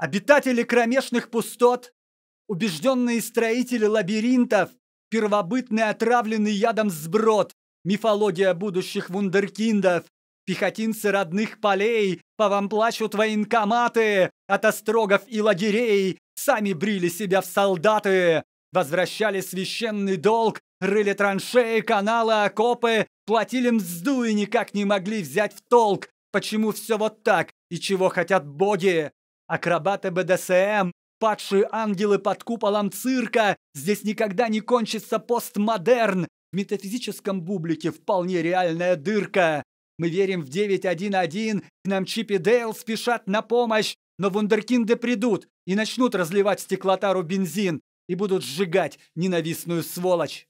Обитатели кромешных пустот, убежденные строители лабиринтов, первобытный отравленный ядом сброд, мифология будущих вундеркиндов, пехотинцы родных полей, по вам плачут военкоматы, от острогов и лагерей, сами брили себя в солдаты, возвращали священный долг, рыли траншеи, каналы, окопы, платили мзду и никак не могли взять в толк, почему все вот так и чего хотят боги. Акробаты БДСМ, падшие ангелы под куполом цирка, здесь никогда не кончится постмодерн, в метафизическом бублике вполне реальная дырка. Мы верим в 9.1.1, к нам Чип и Дейл спешат на помощь, но вундеркинды придут и начнут разливать стеклотару бензин и будут сжигать ненавистную сволочь.